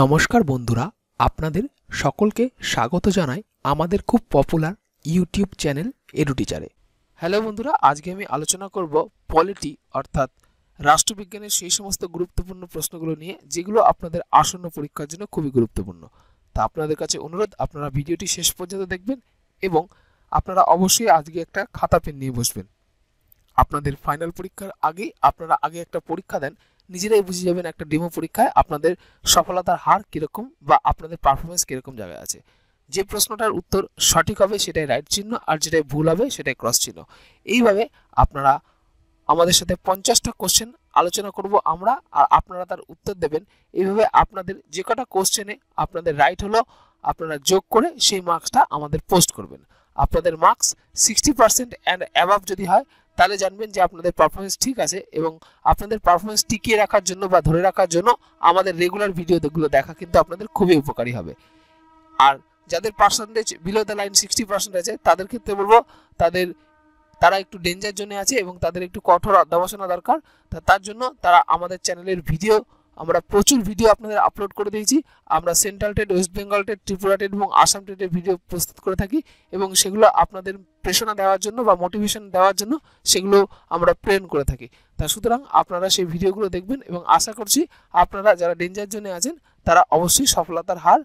নমস্কার বন্ধুরা আপনাদের সকলকে স্বাগত জানাই আমাদের খুব পপুলার ইউটিউব চ্যানেল এডুটিচারে হ্যালো বন্ধুরা আজকে আমি আলোচনা করব পলিটি অর্থাৎ রাষ্ট্রবিজ্ঞানের সেই সমস্ত গুরুত্বপূর্ণ প্রশ্নগুলো নিয়ে যেগুলো আপনাদের আসন্ন পরীক্ষার জন্য খুবই গুরুত্বপূর্ণ তা আপনাদের কাছে অনুরোধ আপনারা ভিডিওটি শেষ পর্যন্ত দেখবেন এবং আপনারা অবশ্যই আজকে একটা খাতা পেন নিয়ে বসবেন আপনাদের ফাইনাল পরীক্ষার আগেই আপনারা আগে একটা পরীক্ষা দেন নিজেরাই বুঝে যাবেন একটা ডেমো পরীক্ষায় আপনাদের সফলতার হার কীরকম বা আপনাদের পারফরমেন্স কীরকম জায়গায় আছে যে প্রশ্নটার উত্তর সঠিক হবে সেটাই রাইট চিহ্ন আর যেটাই ভুল হবে সেটাই ক্রস চিহ্ন এইভাবে আপনারা আমাদের সাথে পঞ্চাশটা কোশ্চেন আলোচনা করব আমরা আর আপনারা তার উত্তর দেবেন এইভাবে আপনাদের যে কটা কোশ্চেনে আপনাদের রাইট হলো আপনারা যোগ করে সেই মার্কসটা আমাদের পোস্ট করবেন আপনাদের marks sixty percent and above যদি হয় তাহলে জানবেন যে আপনাদের পারফরমেন্স ঠিক আছে এবং আপনাদের পারফরমেন্স টিকিয়ে রাখার জন্য বা ধরে রাখার জন্য আমাদের রেগুলার ভিডিওগুলো দেখা কিন্তু আপনাদের খুবই উপকারী হবে আর যাদের percentage below the line sixty percent আছে তাদের ক্ষেত্রে বলবো তাদের তারা একটু ডেঞ্জার জন্য আছে এবং তাদের একটু কঠোর অধ্যাবসনা দরকার তার জন্য তারা আমাদের চ্যানেলের ভিডিও আমরা প্রচুর ভিডিও আপনাদের আপলোড করে দিয়েছি আমরা central TET West Bengal TET Tripura TET এবং আসাম টেটের ভিডিও প্রস্তুত করে থাকি এবং সেগুলো আপনাদের প্রেষণা দেওয়ার জন্য বা মোটিভেশন দেওয়ার জন্য সেগুলো আমরা প্রেরণ করে থাকি তা সুতরাং আপনারা সেই ভিডিওগুলো দেখবেন এবং আশা করছি আপনারা যারা ডেঞ্জার জোনে আছেন তারা অবশ্যই সফলতার হার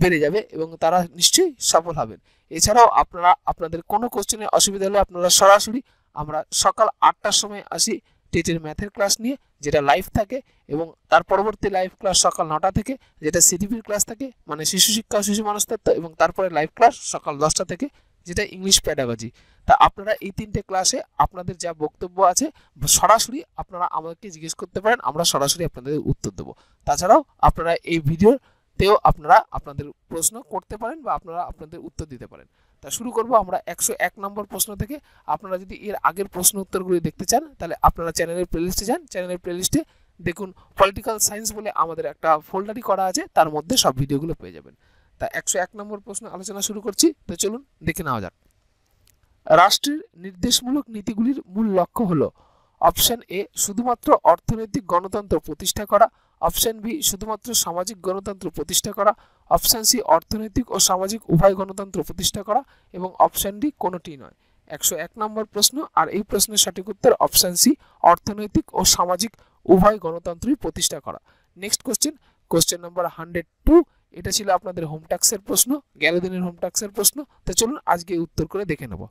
বেড়ে যাবে এবং তারা নিশ্চয়ই সফল হবেন এছাড়াও আপনারা আপনাদের কোনো কোশ্চেনে অসুবিধা হলে আপনারা সরাসরি আমরা সকাল আটটার সময় আসি টিচের ম্যাথের ক্লাস নিয়ে যেটা লাইভ থাকে এবং তার পরবর্তী লাইভ ক্লাস সকাল নটা থেকে যেটা সিডিপির ক্লাস থাকে মানে শিশু শিক্ষা ও শিশু মানুষত্ব এবং তারপরে লাইভ ক্লাস সকাল দশটা থেকে যেটা ইংলিশ প্যাডাগজি তা আপনারা এই তিনটে ক্লাসে আপনাদের যা বক্তব্য আছে সরাসরি আপনারা আমাকে জিজ্ঞেস করতে পারেন আমরা সরাসরি আপনাদের উত্তর দেবো তাছাড়াও আপনারা এই ভিডিওতেও আপনারা আপনাদের প্রশ্ন করতে পারেন বা আপনারা আপনাদের উত্তর দিতে পারেন তা শুরু করব আমরা একশো এক নম্বর প্রশ্ন থেকে আপনারা যদি এর আগের প্রশ্ন উত্তরগুলি দেখতে চান তাহলে আপনারা চ্যানেলের প্লেলিস্টে যান চ্যানেলের প্লেলিস্টে দেখুন পলিটিক্যাল সায়েন্স বলে আমাদের একটা ফোল্ডারই করা আছে তার মধ্যে সব ভিডিওগুলো পেয়ে যাবেন তা একশো এক নম্বর প্রশ্ন আলোচনা শুরু করছি তো চলুন দেখে নেওয়া যাক রাষ্ট্রের নির্দেশমূলক নীতিগুলির মূল লক্ষ্য হলো অপশান এ শুধুমাত্র অর্থনৈতিক গণতন্ত্র প্রতিষ্ঠা করা অপশন বি শুধুমাত্র সামাজিক গণতন্ত্র প্রতিষ্ঠা করা অপশন সি অর্থনৈতিক ও সামাজিক উভয় গণতন্ত্র প্রতিষ্ঠা করা এবং অপশন ডি কোনোটি নয় একশো এক নম্বর প্রশ্ন আর এই প্রশ্নের সঠিক উত্তর অপশন সি অর্থনৈতিক ও সামাজিক উভয় গণতন্ত্রই প্রতিষ্ঠা করা next question question number hundred two এটা ছিল আপনাদের হোম ট্যাক্সের প্রশ্ন গেল দিনের হোম ট্যাক্সের প্রশ্ন তো চলুন আজকে উত্তর করে দেখে নেব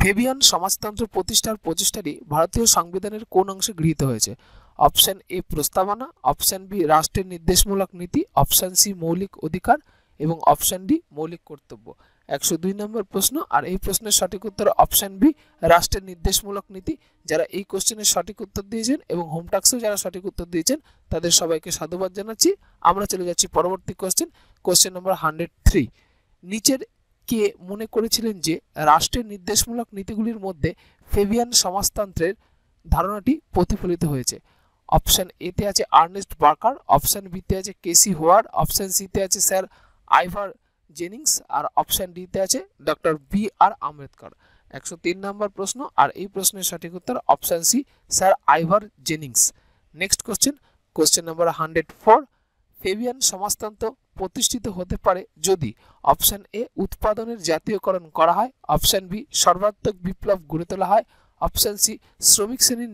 ফেবিয়ান সমাজতন্ত্র প্রতিষ্ঠার প্রচেষ্টাটি ভারতীয় সংবিধানের কোন অংশে গৃহীত হয়েছে অপশন এ প্রস্তাবনা অপশন বি রাষ্ট্রের নির্দেশমূলক নীতি অপশন সি মৌলিক অধিকার এবং অপশন ডি মৌলিক কর্তব্য একশো দুই নম্বর প্রশ্ন আর এই প্রশ্নের সঠিক উত্তর অপশন বি রাষ্ট্রের নির্দেশমূলক নীতি যারা এই কোশ্চেনের সঠিক উত্তর দিয়েছেন এবং হোমটাক্সেও যারা সঠিক উত্তর দিয়েছেন তাদের সবাইকে সাধুবাদ জানাচ্ছি আমরা চলে যাচ্ছি পরবর্তী question question number hundred three নিচের কে মনে করেছিলেন যে রাষ্ট্রের নির্দেশমূলক নীতিগুলির মধ্যে ফেবিয়ান সমাজতন্ত্রের ধারণাটি প্রতিফলিত হয়েছে অপশান এতে আছে আর্নেস্ট বার্কার অপশান বিতে আছে কেসি হোয়ার সি সিতে আছে স্যার আইভার জেনিংস আর অপশান ডিতে আছে ডক্টর বি আর আম্বেদকর একশো তিন নম্বর প্রশ্ন আর এই প্রশ্নের সঠিক উত্তর option C sir Ivor Jennings next question question number hundred four Fabian সমাজতন্ত্র প্রতিষ্ঠিত হতে পারে যদি অপশান এ উৎপাদনের জাতীয়করণ করা হয় অপশন বি সর্বাত্মক বিপ্লব গড়ে তোলা হয় অপশন সি শ্রমিক শ্রেণীর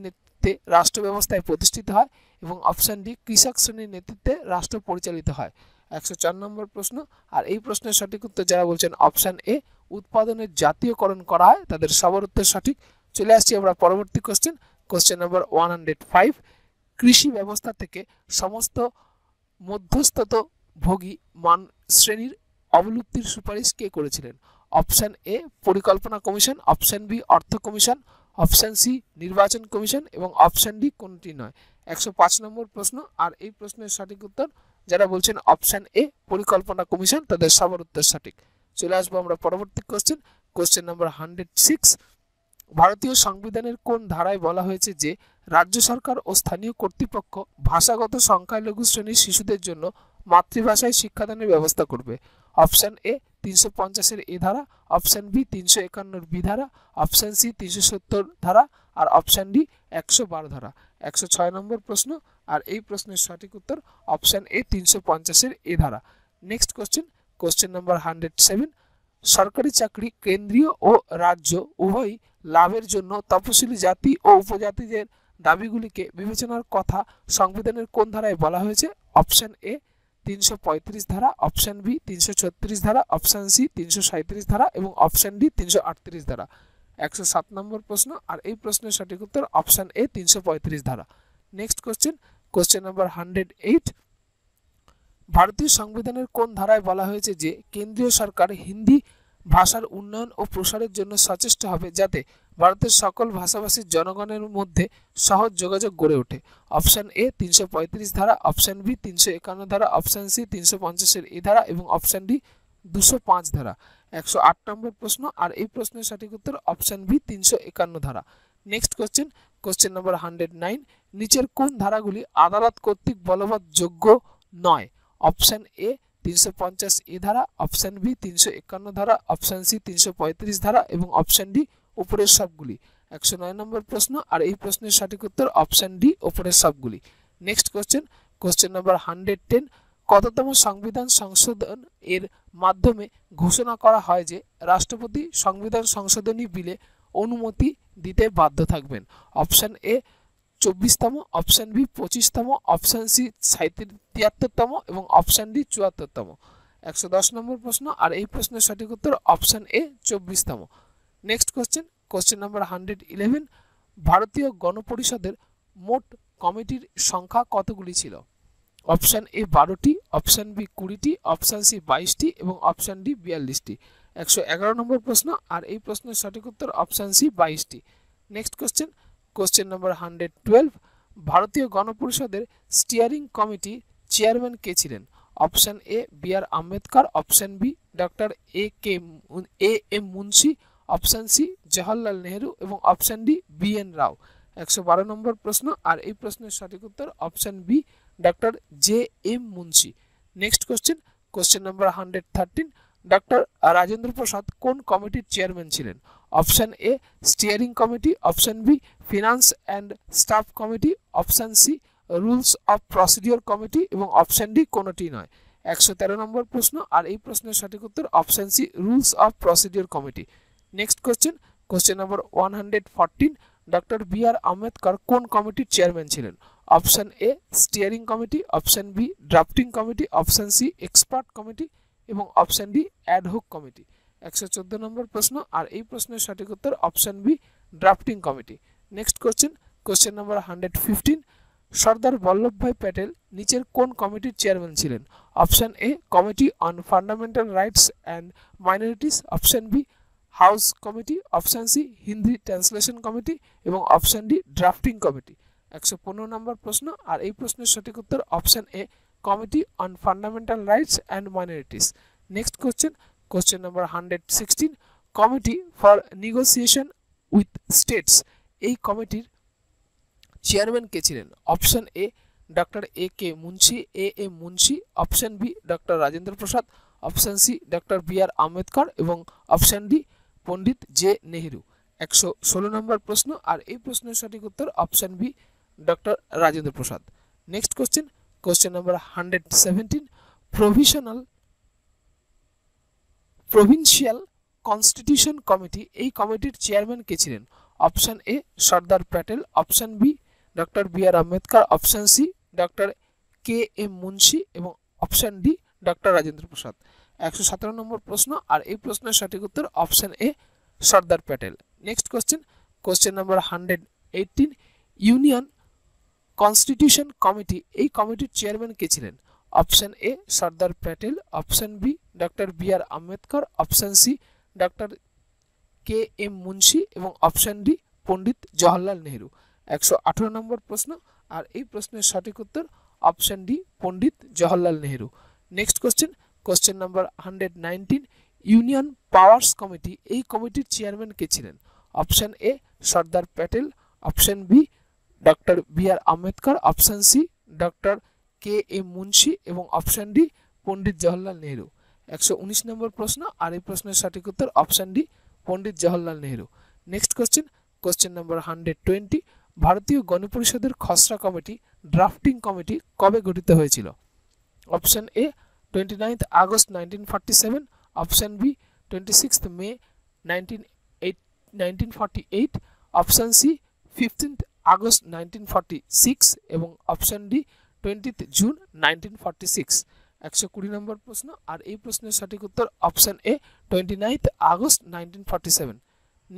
নেতৃত্বে রাষ্ট্র ব্যবস্থায় প্রতিষ্ঠিত হয় এবং অপশান ডি কৃষক শ্রেণীর নেতৃত্বে রাষ্ট্র পরিচালিত হয় একশো চার নম্বর প্রশ্ন আর এই প্রশ্নের সঠিক উত্তর যারা বলছেন অপশান এ উৎপাদনের জাতীয়করণ করা হয় তাদের সবার উত্তর সঠিক চলে আসছি আমরা পরবর্তী question question number one hundred five কৃষি ব্যবস্থা থেকে সমস্ত মধ্যস্থত ভোগী মান শ্রেণীর অবলুপ্তির সুপারিশ কে করেছিলেন অপশান এ পরিকল্পনা কমিশন অপশান বি অর্থ কমিশন অপশান সি নির্বাচন কমিশন এবং অপশান ডি কোনটি নয় একশো পাঁচ নম্বর প্রশ্ন আর এই প্রশ্নের সঠিক উত্তর যারা বলছেন অপশান এ পরিকল্পনা কমিশন তাদের সবার উত্তর সঠিক চলে আসবো আমরা পরবর্তী question question number hundred six ভারতীয় সংবিধানের কোন ধারায় বলা হয়েছে যে রাজ্য সরকার ও স্থানীয় কর্তৃপক্ষ ভাষাগত সংখ্যালঘু শ্রেণীর শিশুদের জন্য মাতৃভাষায় শিক্ষাদানের ব্যবস্থা করবে অপশান এ তিনশো পঞ্চাশের এ ধারা অপশান বি তিনশো একান্নর বি ধারা অপশান সি তিনশো সত্তর ধারা আর অপশান ডি একশো বারো ধারা একশো ছয় নম্বর প্রশ্ন আর এই প্রশ্নের সঠিক উত্তর অপশান এ তিনশো পঞ্চাশের এ ধারা next question question number hundred seven সরকারি চাকরি কেন্দ্রীয় ও রাজ্য উভয় লাভের জন্য তপশিলি জাতি ও উপজাতিদের দাবিগুলিকে বিবেচনার কথা সংবিধানের কোন ধারায় বলা হয়েছে অপশান এ তিনশো পঁয়ত্রিশ ধারা অপশান বি তিনশো ছত্রিশ ধারা অপশন সি তিনশো ধারা এবং অপশন ডি তিনশো আটত্রিশ ধারা একশো সাত নম্বর প্রশ্ন আর এই প্রশ্নের সঠিক উত্তর অপশান এ তিনশো পঁয়ত্রিশ ধারা next question question number hundred eight ভারতীয় সংবিধানের কোন ধারায় বলা হয়েছে যে কেন্দ্রীয় সরকার হিন্দি ভাষার উন্নয়ন ও প্রসারের জন্য সচেষ্ট হবে যাতে ভারতের সকল ভাষাভাষীর জনগণের মধ্যে সহজ যোগাযোগ গড়ে ওঠে অপশান এ তিনশো পঁয়ত্রিশ ধারা অপশান বি তিনশো একান্ন ধারা অপশান সি তিনশো পঞ্চাশের এ ধারা এবং অপশান ডি দুশো পাঁচ ধারা একশো আট নম্বর প্রশ্ন আর এই প্রশ্নের সঠিক উত্তর অপশান বি তিনশো একান্ন ধারা next question question number hundred nine নিচের কোন ধারাগুলি আদালত কর্তৃক বলবৎ যোগ্য নয় অপশান এ তিনশো পঞ্চাশ এ ধারা অপশান বি তিনশো একান্ন ধারা অপশান সি তিনশো পঁয়ত্রিশ ধারা এবং অপশান ডি উপরের সবগুলি একশো নয় নম্বর প্রশ্ন আর এই প্রশ্নের সঠিক উত্তর অপশান ডি ওপরের সবগুলি next question question number hundred ten কততম সংবিধান সংশোধন এর মাধ্যমে ঘোষণা করা হয় যে রাষ্ট্রপতি সংবিধান সংশোধনী বিলে অনুমতি দিতে বাধ্য থাকবেন অপশান এ চব্বিশতম অপশান বি পঁচিশতম অপশান সি তিয়াত্তরতম এবং অপশান ডি চুয়াত্তরতম একশো দশ নম্বর প্রশ্ন আর এই প্রশ্নের সঠিক উত্তর অপশান এ চব্বিশতম next question question number hundred eleven ভারতীয় গণপরিষদের মোট কমিটির সংখ্যা কতগুলি ছিল অপশান এ বারোটি অপশান বি কুড়িটি অপশান সি বাইশটি এবং অপশান ডি বিয়াল্লিশটি একশো এগারো নম্বর প্রশ্ন আর এই প্রশ্নের সঠিক উত্তর অপশান সি বাইশটি next question question number hundred twelve ভারতীয় গণপরিষদের স্টিয়ারিং কমিটি চেয়ারম্যান কে ছিলেন option A B R Ambedkar option B doctor A K A M Munshi option C Jawaharlal Nehru এবং option D B N Rao একশো বারো নম্বর প্রশ্ন আর এই প্রশ্নের সঠিক উত্তর option B doctor J M Munshi next question question number hundred thirteen doctor Rajendra Prasad কোন কমিটির চেয়ারম্যান ছিলেন option A steering committee option B finance and staff committee option C rules of procedure committee এবং অপশান ডি কোনোটি নয় একশো তেরো নম্বর প্রশ্ন আর এই প্রশ্নের সঠিক উত্তর option C rules of procedure committee next question question number one hundred fourteen doctor B R Ambedkar কোন কমিটির চেয়ারম্যান ছিলেন option A steering committee option B drafting committee option C expert committee এবং অপশান ডি অ্যাডহোক কমিটি একশো চোদ্দো number প্রশ্ন আর এই প্রশ্নের সঠিক উত্তর option B drafting committee next question question number hundred fifteen Sardar Vallabhbhai Patel নিচের কোন কমিটির চেয়ারম্যান ছিলেন option A committee on fundamental rights and minorities option B house committee option C Hindi translation committee এবং অপশান ডি ড্রাফটিং কমিটি একশো পনেরো number প্রশ্ন আর এই প্রশ্নের সঠিক উত্তর option A committee on fundamental rights and minorities next question question number hundred sixteen committee for negotiation with states এই কমিটির চেয়ারম্যান কে ছিলেন option A doctor A K Munshi A M Munshi option B doctor Rajendra Prasad option C doctor B R Ambedkar এবং option D Pandit J Nehru একশো ষোলো number প্রশ্ন আর এই প্রশ্নের সঠিক উত্তর option B doctor Rajendra Prasad next question question number hundred seventeen provisional provincial constitution committee এই কমিটির চেয়ারম্যান কে ছিলেন option A Sardar Patel option B doctor B R Ambedkar option C doctor K M Munshi এবং option D doctor Rajendra Prasad একশো সতেরো নম্বর প্রশ্ন আর এই প্রশ্নের সঠিক উত্তর option A Sardar Patel next question question number hundred eighteen union constitution committee এই কমিটির চেয়ারম্যান কে ছিলেন option A Sardar Patel option B doctor B R Ambedkar option C doctor K M Munshi এবং অপশন ডি পণ্ডিত জওহরলাল নেহরু একশো আঠেরো নম্বর প্রশ্ন আর এই প্রশ্নের সঠিক উত্তর option D Pandit Jawaharlal Nehru next question question number hundred nineteen union powers committee এই কমিটির চেয়ারম্যান কে ছিলেন option A Sardar Patel option B doctor B R Ambedkar option C doctor K A Munshi এবং অপশান ডি পণ্ডিত জওহরলাল নেহরু একশো উনিশ নম্বর প্রশ্ন আর এই প্রশ্নের সঠিক উত্তর option D Pandit Jawaharlal Nehru next question question number hundred twenty ভারতীয় গণপরিষদের খসড়া কমিটি ড্রাফটিং কমিটি কবে গঠিত হয়েছিল option A twenty August August nineteen B seven May B twenty sixth May nineteen eight nineteen forty eight option C fifteenth August nineteen forty six এবং option D twentieth June nineteen forty six একশো কুড়ি number প্রশ্ন আর এই প্রশ্নের সঠিক উত্তর option A twenty ninth August nineteen seven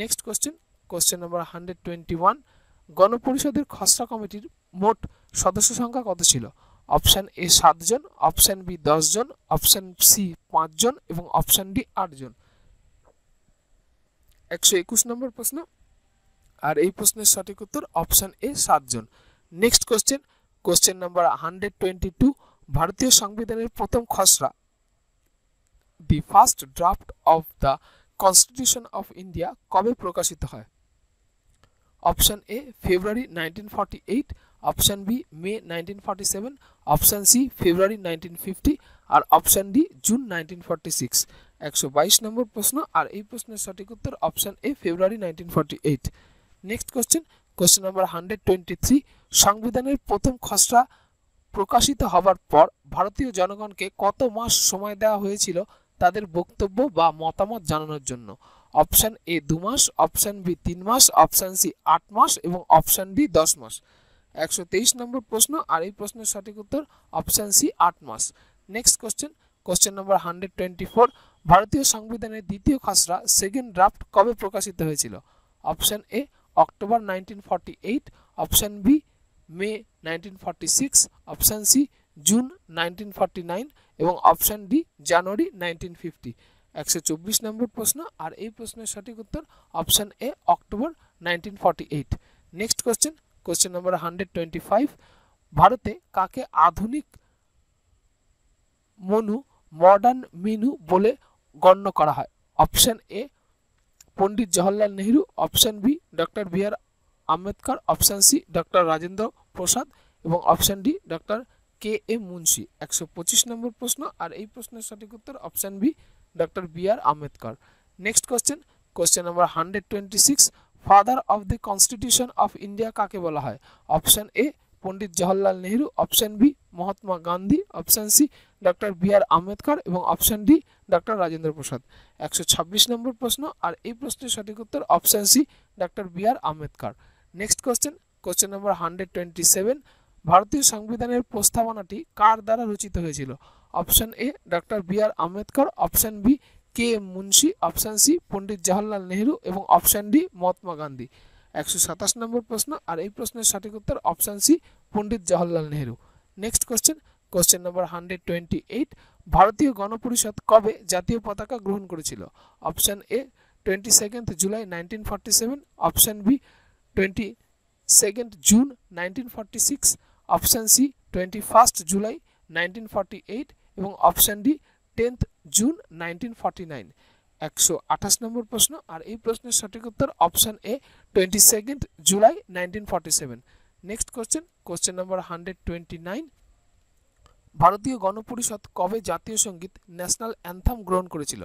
next question question number hundred twenty one গণপরিষদের খসড়া কমিটির মোট সদস্য সংখ্যা কত ছিল অপশান এ সাতজন অপশান বি দশজন অপশান সি পাঁচজন এবং অপশান ডি আটজন একশো একুশ নম্বর প্রশ্ন আর এই প্রশ্নের সঠিক উত্তর অপশান এ সাতজন next question question number hundred twenty two ভারতীয় সংবিধানের প্রথম খসড়া the first draft of the constitution of India কবে প্রকাশিত হয় option A February nineteen forty eight option B May nineteen forty seven option C February nineteen fifty আর option D June nineteen six একশো বাইশ নম্বর প্রশ্ন আর এই প্রশ্নের সঠিক উত্তর option A February nineteen forty eight next question question number hundred twenty three সংবিধানের প্রথম খসড়া প্রকাশিত হবার পর ভারতীয় জনগণকে কত মাস সময় দেওয়া হয়েছিল তাদের বক্তব্য বা মতামত জানানোর জন্য অপশান এ দু মাস অপশান বি তিন মাস অপশান সি আট মাস এবং অপশান ডি দশ মাস একশো তেইশ নম্বর প্রশ্ন আর এই প্রশ্নের সঠিক উত্তর অপশান সি আট মাস next question question number hundred twenty four ভারতীয় সংবিধানের দ্বিতীয় খসড়া সেকেন্ড ড্রাফট কবে প্রকাশিত হয়েছিল option A October nineteen forty eight option B May nineteen forty six option C June nineteen forty nine এবং option D January nineteen fifty একশো চব্বিশ নম্বর প্রশ্ন আর এই প্রশ্নের সঠিক উত্তর option A October nineteen forty eight next question question number hundred twenty ভারতে কাকে আধুনিক মনু মডার্ন মিনু বলে গণ্য করা হয় option A Pandit Jawaharlal Nehru option B doctor B R Ambedkar option C doctor Rajendra Prasad এবং option D doctor K A Munshi একশো পঁচিশ নম্বর প্রশ্ন আর এই প্রশ্নের সঠিক উত্তর option B doctor B R Ambedkar next question question number hundred twenty six father of the constitution of India কাকে বলা হয় option A Pandit Jawaharlal Nehru option B Mahatma Gandhi option C doctor B R Ambedkar এবং option D doctor Rajendra Prasad একশো ছাব্বিশ নম্বর প্রশ্ন আর এই প্রশ্নের সঠিক উত্তর option C doctor B R Ambedkar next question question number hundred twenty seven ভারতীয় সংবিধানের প্রস্তাবনাটি কার দ্বারা রচিত হয়েছিল option A doctor B R Ambedkar option B K M Munshi option C Pandit Jawaharlal Nehru এবং অপশান ডি মহাত্মা গান্ধী একশো সাতাশ নম্বর প্রশ্ন আর এই প্রশ্নের সঠিক উত্তর option C Pandit Jawaharlal Nehru next question question number hundred twenty eight ভারতীয় গণপরিষদ কবে জাতীয় পতাকা গ্রহণ করেছিল option A twenty second July nineteen forty seven option B twenty second June nineteen forty six option C twenty first July nineteen forty eight এবং option D tenth June nineteen forty nine একশো আঠাশ number প্রশ্ন আর এই প্রশ্নের সঠিক উত্তর option A twenty second July nineteen forty seven next question question number hundred twenty nine ভারতীয় গণপরিষদ কবে জাতীয় সঙ্গীত ন্যাশনাল অ্যান্থাম গ্রহণ করেছিল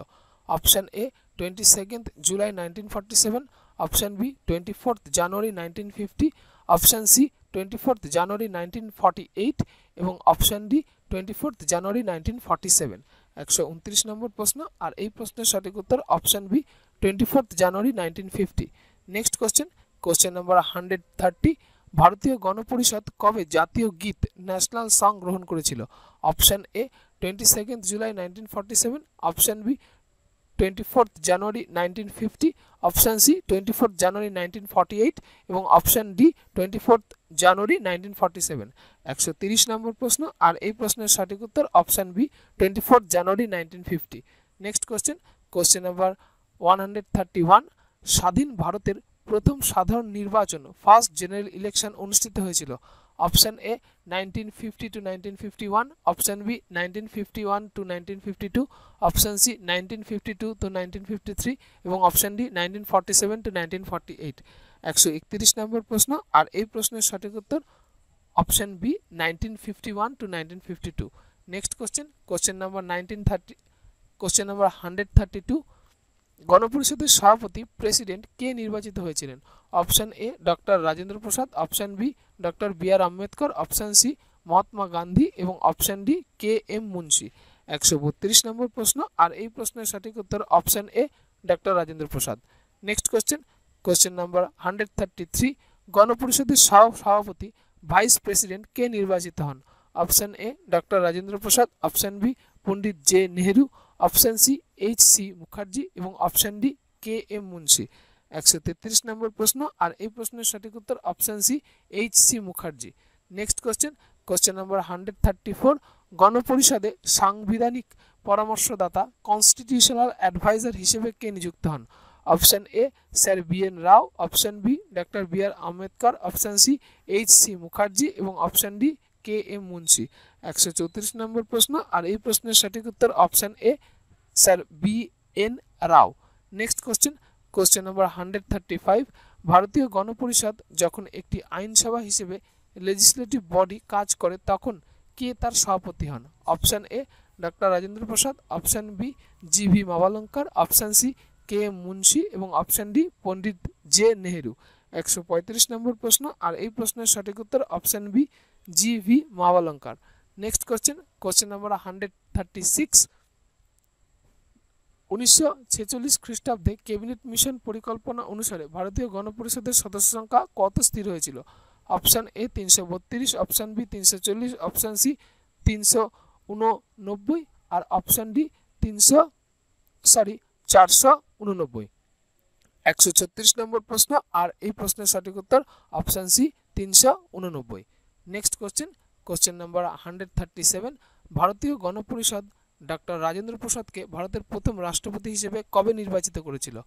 option A twenty second July nineteen forty seven option B twenty fourth January nineteen fifty option C twenty fourth January nineteen forty eight এবং option D twenty fourth January nineteen forty seven একশো উনত্রিশ number প্রশ্ন আর এই প্রশ্নের সঠিক উত্তর option B twenty fourth January nineteen fifty next question question number hundred thirty ভারতীয় গণপরিষদ কবে জাতীয় গীত ন্যাশনাল সং গ্রহণ করেছিল option A twenty second July nineteen forty seven option B twenty fourth January option fifty 24th C twenty fourth January nineteen forty eight এবং option D twenty fourth January nineteen forty seven একশো তিরিশ number প্রশ্ন আর এই প্রশ্নের সঠিক উত্তর option B twenty fourth January nineteen fifty next question question number one hundred thirty one স্বাধীন ভারতের প্রথম সাধারণ নির্বাচন ফার্স্ট জেনারেল ইলেকশন অনুষ্ঠিত হয়েছিল option A nineteen fifty to nineteen fifty one option B nineteen fifty one to nineteen fifty two option C nineteen fifty two to nineteen fifty three এবং option D nineteen forty seven to nineteen forty eight একশো একত্রিশ number প্রশ্ন আর এই প্রশ্নের সঠিক উত্তর option B nineteen fifty one to nineteen fifty two next question question number nineteen thirty question number hundred thirty two গণপরিষদের সভাপতি প্রেসিডেন্ট কে নির্বাচিত হয়েছিলেন option A doctor Rajendra Prasad option B doctor B R Ambedkar option C Mahatma Gandhi এবং option D K M Munshi একশো বত্রিশ number প্রশ্ন আর এই প্রশ্নের সঠিক উত্তর option A doctor Rajendra Prasad next question question number hundred thirty three গণপরিষদের সভাপতি ভাইস প্রেসিডেন্ট কে নির্বাচিত হন option A doctor Rajendra Prasad option B Pandit J Nehru option C H C Mukherjee এবং option D K M Munshi একশো তেত্রিশ নম্বর প্রশ্ন আর এই প্রশ্নের সঠিক উত্তর option C H C Mukherjee next question question number hundred thirty four গণপরিষদে সাংবিধানিক পরামর্শদাতা কনস্টিটিউশনাল অ্যাডভাইজার হিসেবে কে নিযুক্ত হন option A sir B N Rao option B doctor B R Ambedkar option C H C Mukherjee এবং option D K M Munshi একশো চৌত্রিশ নম্বর প্রশ্ন আর এই প্রশ্নের সঠিক উত্তর option A sir B N Rao next question question number hundred thirty five ভারতীয় গণপরিষদ যখন একটি আইনসভা হিসেবে লেজিসলেটিভ বডি কাজ করে তখন কে তার সভাপতি হন option A doctor Rajendra Prasad option B G V Mavalankar option C K Munshi এবং option D Pandit J Nehru একশো পঁয়ত্রিশ নম্বর প্রশ্ন আর এই প্রশ্নের সঠিক উত্তর option B G V Mavalankar next question question number hundred thirty six উনিশশো ছেচল্লিশ খ্রিস্টাব্দে ক্যাবিনেট মিশন পরিকল্পনা অনুসারে ভারতীয় গণপরিষদের সদস্য সংখ্যা কত স্থির হয়েছিল অপশান এ তিনশো বত্রিশ অপশান বি তিনশো চল্লিশ অপশান সি তিনশো উননব্বই আর অপশান ডি তিনশো সরি চারশো উননব্বই একশো ছত্রিশ নম্বর প্রশ্ন আর এই প্রশ্নের সঠিক উত্তর অপশান সি তিনশো উননব্বই next question question number hundred thirty seven ভারতীয় গণপরিষদ ডক্টর রাজেন্দ্র প্রসাদকে ভারতের প্রথম রাষ্ট্রপতি হিসেবে কবে নির্বাচিত করেছিল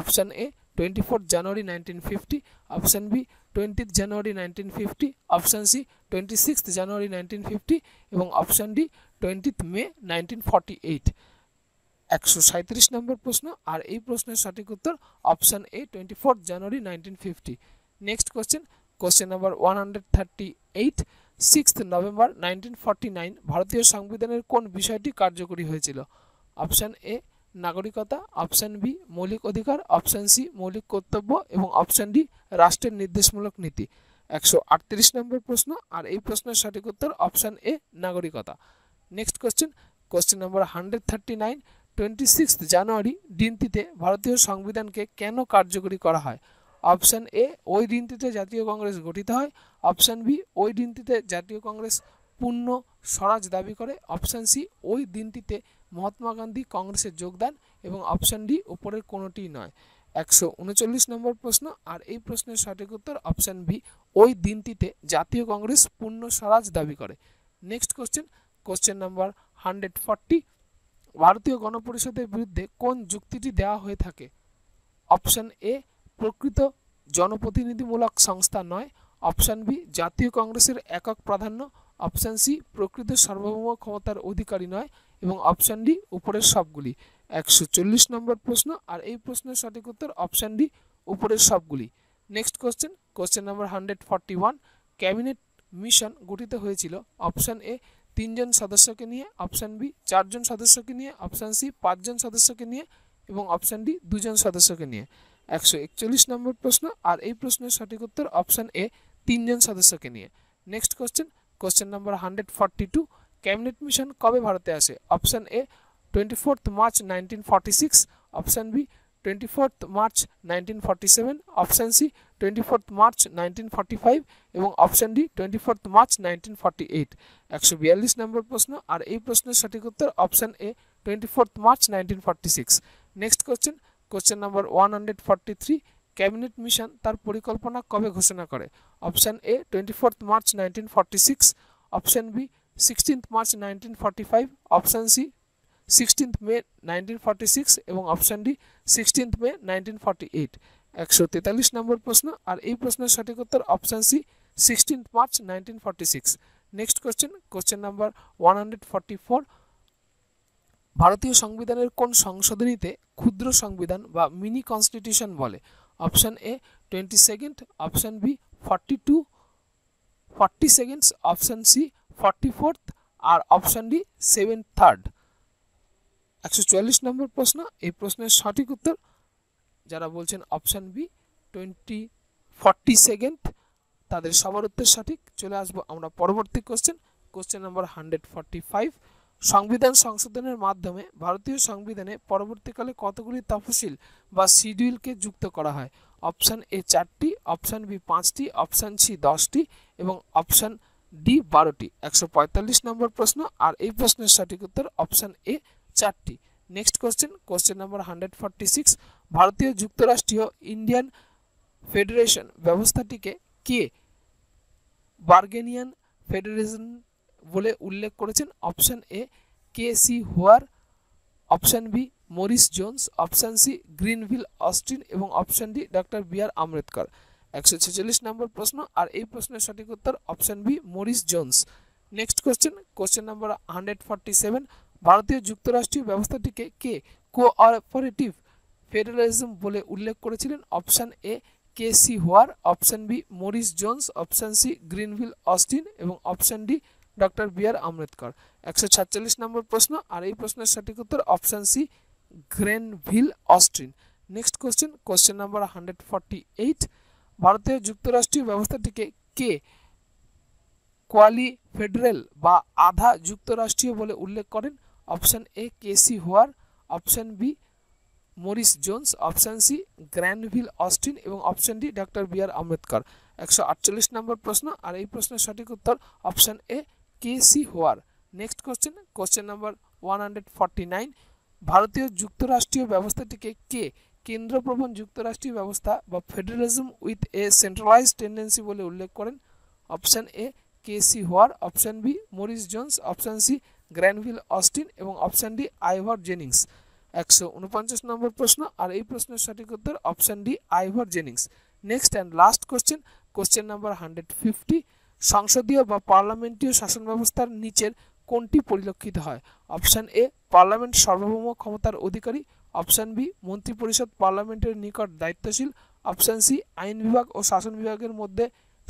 option A twenty fourth January nineteen fifty option B twentieth January nineteen fifty option C twenty sixth January nineteen fifty এবং option D twentieth May nineteen forty eight একশো সাঁত্রিশ নম্বর প্রশ্ন আর এই প্রশ্নের সঠিক উত্তর option A twenty fourth January nineteen fifty next question question number one hundred thirty eight sixth November nineteen ভারতীয় সংবিধানের কোন বিষয়টি কার্যকরী হয়েছিল অপশান এ নাগরিকতা অপশান বি মৌলিক অধিকার অপশান সি মৌলিক কর্তব্য এবং অপশান ডি রাষ্ট্রের নির্দেশমূলক নীতি একশো আটত্রিশ নম্বর প্রশ্ন আর এই প্রশ্নের সঠিক উত্তর অপশান এ নাগরিকতা next question question number hundred thirty nine twenty six January দিনটিতে ভারতীয় সংবিধানকে কেন কার্যকরী করা হয় অপশান এ ওই দিনটিতে জাতীয় কংগ্রেস গঠিত হয় অপশান বি ওই দিনটিতে জাতীয় কংগ্রেস পূর্ণ স্বরাজ দাবি করে অপশান সি ওই দিনটিতে মহাত্মা গান্ধী কংগ্রেসের যোগদান এবং অপশান ডি উপরের কোনোটি নয় একশো উনচল্লিশ নম্বর প্রশ্ন আর এই প্রশ্নের সঠিক উত্তর অপশান বি ওই দিনটিতে জাতীয় কংগ্রেস পূর্ণ স্বরাজ দাবি করে next question question number hundred forty ভারতীয় গণপরিষদের বিরুদ্ধে কোন যুক্তিটি দেওয়া হয়ে থাকে অপশান এ প্রকৃত জনপ্রতিনিধিমূলক সংস্থা নয় অপশান বি জাতীয় কংগ্রেসের একক প্রাধান্য অপশান সি প্রকৃত সার্বভৌম ক্ষমতার অধিকারী নয় এবং অপশান ডি উপরের সবগুলি একশো চল্লিশ নম্বর প্রশ্ন আর এই প্রশ্নের সঠিক উত্তর অপশান ডি উপরের সবগুলি next question question number hundred forty one cabinet mission গঠিত হয়েছিল অপশান এ তিনজন সদস্যকে নিয়ে অপশান বি চারজন সদস্যকে নিয়ে অপশান সি পাঁচজন সদস্যকে নিয়ে এবং অপশান ডি দুজন সদস্যকে নিয়ে একশো একচল্লিশ নম্বর প্রশ্ন আর এই প্রশ্নের সঠিক উত্তর অপশান এ তিনজন সদস্যকে নিয়ে next question question number hundred forty two cabinet mission কবে ভারতে আসে option A twenty fourth March nineteen forty six option B twenty fourth March nineteen forty seven option C twenty fourth March nineteen forty five এবং option D twenty fourth March nineteen forty eight একশো বিয়াল্লিশ নম্বর প্রশ্ন আর এই প্রশ্নের সঠিক উত্তর option A twenty fourth March nineteen forty six next question question number one hundred forty three cabinet mission তার পরিকল্পনা কবে ঘোষণা করে option A twenty fourth March nineteen forty six option B sixteenth March nineteen forty five option C sixteenth May nineteen forty six এবং option D sixteenth May nineteen forty eight একশো তেতাল্লিশ নম্বর প্রশ্ন আর এই প্রশ্নের সঠিক উত্তর option C sixteenth March nineteen forty six next question question number one hundred forty four ভারতীয় সংবিধানের কোন সংশোধনীতে ক্ষুদ্র সংবিধান বা মিনি কনস্টিটিউশন বলে option A twenty second option B forty two forty seconds option C forty fourth আর option D seven third একশো চুয়াল্লিশ নম্বর প্রশ্ন এই প্রশ্নের সঠিক উত্তর যারা বলছেন option B twenty forty second তাদের সবার উত্তর সঠিক চলে আসবো আমরা পরবর্তী question question number hundred forty five সংবিধান সংশোধনের মাধ্যমে ভারতীয় সংবিধানে পরবর্তীকালে কতগুলি তফসিল বা শিডিউলকে যুক্ত করা হয় অপশান এ চারটি অপশান বি পাঁচটি অপশান সি দশটি এবং অপশান ডি বারোটি একশো পঁয়তাল্লিশ নম্বর প্রশ্ন আর এই প্রশ্নের সঠিক উত্তর অপশান এ চারটি next question question number hundred forty six ভারতীয় যুক্তরাষ্ট্রীয় ইন্ডিয়ান ফেডারেশন ব্যবস্থাটিকে কে বার্গেনিয়ান ফেডারেশন বলে উল্লেখ করেছেন option A K C Wheare option B Morris Jones option C Granville Austin এবং option D doctor B R Ambedkar একশো ছেচল্লিশ নম্বর প্রশ্ন আর এই প্রশ্নের সঠিক উত্তর option B Morris Jones next question question number hundred forty seven ভারতীয় যুক্তরাষ্ট্রীয় ব্যবস্থাটিকে কে কোঅপারেটিভ ফেডারেলিজম বলে উল্লেখ করেছিলেন option A K C Wheare option B Morris Jones option C Granville Austin এবং option D doctor B R Ambedkar একশো সাতচল্লিশ নম্বর প্রশ্ন আর এই প্রশ্নের সঠিক উত্তর option C Granville Austin next question question number hundred forty eight ভারতীয় যুক্তরাষ্ট্রীয় ব্যবস্থাটিকে কে কোয়ালি ফেডারেল বা আধা যুক্তরাষ্ট্রীয় বলে উল্লেখ করেন option A K C Wheare option B Morris Jones option C Granville Austin এবং option D doctor B R Ambedkar একশো আটচল্লিশ নম্বর প্রশ্ন আর এই প্রশ্নের সঠিক উত্তর option A K C Wheare next question question number 149 भारतीय যুক্তরাষ্ট্রীয় व्यवस्थाটিকে কে কেন্দ্রপ্রবণ যুক্তরাষ্ট্রীয় ব্যবস্থা বা ফেডারালিজম উইথ এ সেন্ট্রलाइज्ड Тенডেন্সি বলে উল্লেখ করেন option A K C Wheare option B Morris Jones option C Granville Austin এবং অপশন ডি আইভার জেনিংস 149 নম্বর প্রশ্ন আর এই প্রশ্নের সঠিক উত্তর option D Ivor Jennings next and last question question number 150 সংসদীয় বা পার্লামেন্টীয় শাসন ব্যবস্থার নিচের কোনটি পরিলক্ষিত হয় অপশান এ পার্লামেন্ট সার্বভৌম ক্ষমতার অধিকারী অপশান বি মন্ত্রিপরিষদ পার্লামেন্টের নিকট দায়িত্বশীল অপশান সি আইন বিভাগ ও শাসন বিভাগের মধ্যে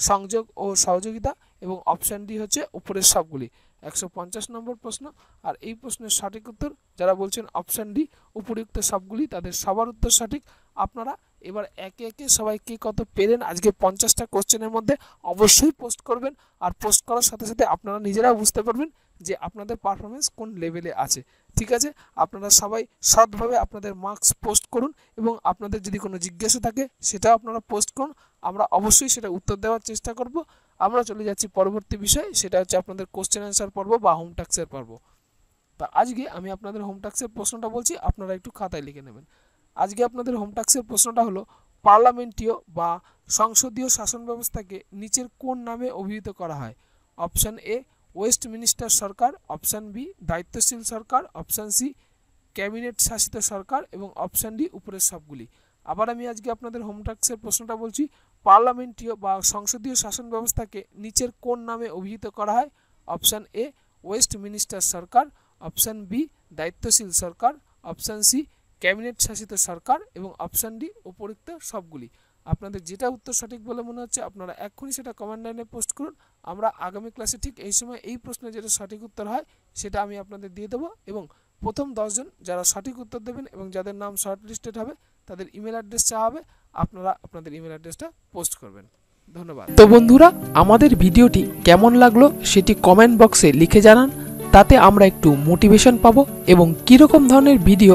সংযোগ ও সহযোগিতা এবং অপশান ডি হচ্ছে উপরের সবগুলি একশো পঞ্চাশ নম্বর প্রশ্ন আর এই প্রশ্নের সঠিক উত্তর যারা বলছেন অপশান ডি উপরুক্ত সবগুলি তাদের সবার উত্তর সঠিক আপনারা এবার একে একে সবাইকে কত পেরেন আজকে পঞ্চাশটা কোশ্চেনের মধ্যে অবশ্যই পোস্ট করবেন আর পোস্ট করার সাথে সাথে আপনারা নিজেরা বুঝতে পারবেন যে আপনাদের পারফরমেন্স কোন লেভেলে আছে ঠিক আছে আপনারা সবাই সৎভাবে আপনাদের মার্কস পোস্ট করুন এবং আপনাদের যদি কোনো জিজ্ঞাসা থাকে সেটাও আপনারা পোস্ট করুন আমরা অবশ্যই সেটা উত্তর দেওয়ার চেষ্টা করব আমরা চলে যাচ্ছি পরবর্তী বিষয় সেটা হচ্ছে আপনাদের কোশ্চেন অ্যান্সার পর্ব বা হোম টাক্সের পর্ব তা আজকে আমি আপনাদের হোম টাক্সের প্রশ্নটা বলছি আপনারা একটু খাতায় লিখে নেবেন আজকে আপনাদের হোমটাক্সের প্রশ্নটা হলো পার্লামেন্টীয় বা সংসদীয় শাসন ব্যবস্থাকে নিচের কোন নামে অভিহিত করা হয় অপশান এ ওয়েস্ট মিনিস্টার সরকার অপশান বি দায়িত্বশীল সরকার অপশান সি ক্যাবিনেট শাসিত সরকার এবং অপশান ডি উপরের সবগুলি আবার আমি আজকে আপনাদের হোমটাক্সের প্রশ্নটা বলছি পার্লামেন্টীয় বা সংসদীয় শাসন ব্যবস্থাকে নিচের কোন নামে অভিহিত করা হয় অপশান এ ওয়েস্ট মিনিস্টার সরকার অপশান বি দায়িত্বশীল সরকার অপশান সি ক্যাবিনেট শাসিত সরকার এবং অপশান ডি উপরিক্ত সবগুলি আপনাদের যেটা উত্তর সঠিক বলে মনে হচ্ছে আপনারা এক্ষুনি সেটা কমান্ড লাইনে পোস্ট করুন আমরা আগামী ক্লাসে ঠিক এই সময় এই প্রশ্নে যেটা সঠিক উত্তর হয় সেটা আমি আপনাদের দিয়ে দেবো এবং প্রথম দশজন যারা সঠিক উত্তর দেবেন এবং যাদের নাম শর্ট লিস্টেড হবে তাদের ইমেল অ্যাড্রেস চাওয়া হবে আপনারা আপনাদের ইমেল অ্যাড্রেসটা পোস্ট করবেন ধন্যবাদ তো বন্ধুরা আমাদের ভিডিওটি কেমন লাগলো সেটি কমেন্ট বক্সে লিখে জানান তাতে আমরা একটু মোটিভেশন পাবো এবং কীরকম ধরনের ভিডিও